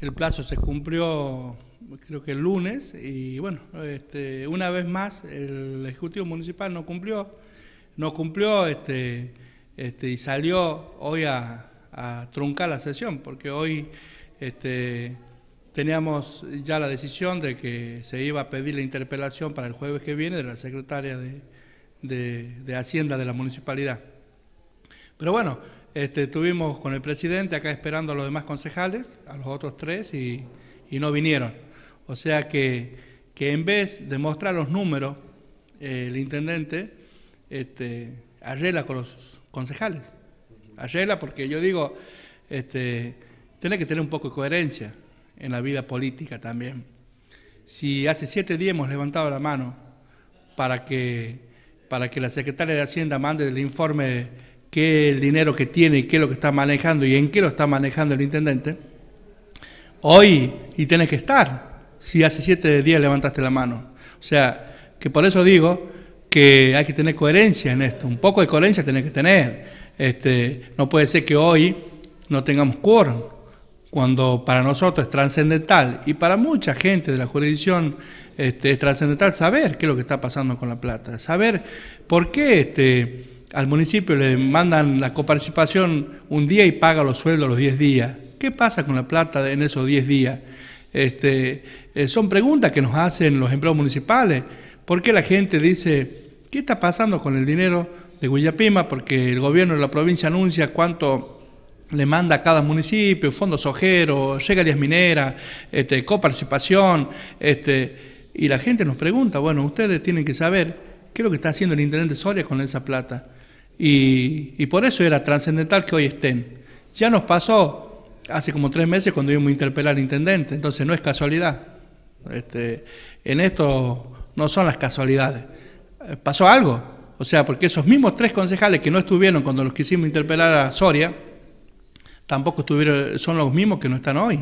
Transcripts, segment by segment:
El plazo se cumplió creo que el lunes y bueno, este, una vez más el Ejecutivo Municipal no cumplió, no cumplió este, este, y salió hoy a, truncar la sesión porque hoy este, teníamos ya la decisión de que se iba a pedir la interpelación para el jueves que viene de la secretaria de, de Hacienda de la municipalidad. Pero bueno, estuvimos este, con el presidente acá esperando a los demás concejales, a los otros tres, y, no vinieron. O sea que, en vez de mostrar los números, eh, el intendente este, arregla con los concejales. Arregla porque yo digo, este, tiene que tener un poco de coherencia en la vida política también. Si hace siete días hemos levantado la mano para que, para que la secretaria de Hacienda mande el informe qué el dinero que tiene y qué es lo que está manejando y en qué lo está manejando el intendente, hoy y tenés que estar si hace siete días levantaste la mano. O sea, que por eso digo que hay que tener coherencia en esto, un poco de coherencia tenés que tener. Este, no puede ser que hoy no tengamos quórum, cuando para nosotros es trascendental y para mucha gente de la jurisdicción este, es trascendental saber qué es lo que está pasando con la plata, saber por qué este, al municipio le mandan la coparticipación un día y paga los sueldos los 10 días. ¿Qué pasa con la plata en esos 10 días? Este, eh, son preguntas que nos hacen los empleados municipales. ¿Por qué la gente dice, ¿qué está pasando con el dinero de Guayapima? Porque el gobierno de la provincia anuncia cuánto le manda a cada municipio, fondos ojeros, regalías mineras, este, coparticipación, este, y la gente nos pregunta, bueno, ustedes tienen que saber qué es lo que está haciendo el intendente Soria con esa plata. Y, por eso era trascendental que hoy estén. Ya nos pasó hace como tres meses cuando íbamos a interpelar al intendente, entonces no es casualidad. Este, en esto no son las casualidades. Eh, pasó algo, o sea, porque esos mismos tres concejales que no estuvieron cuando los quisimos interpelar a Soria, tampoco estuvieron, son los mismos que no están hoy.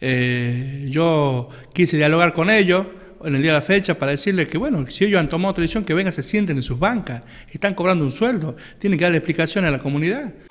Eh, yo quise dialogar con ellos, en el día de la fecha para decirle que, bueno, si ellos han tomado otra decisión, que vengan, se sienten en sus bancas, están cobrando un sueldo, tienen que darle explicaciones a la comunidad.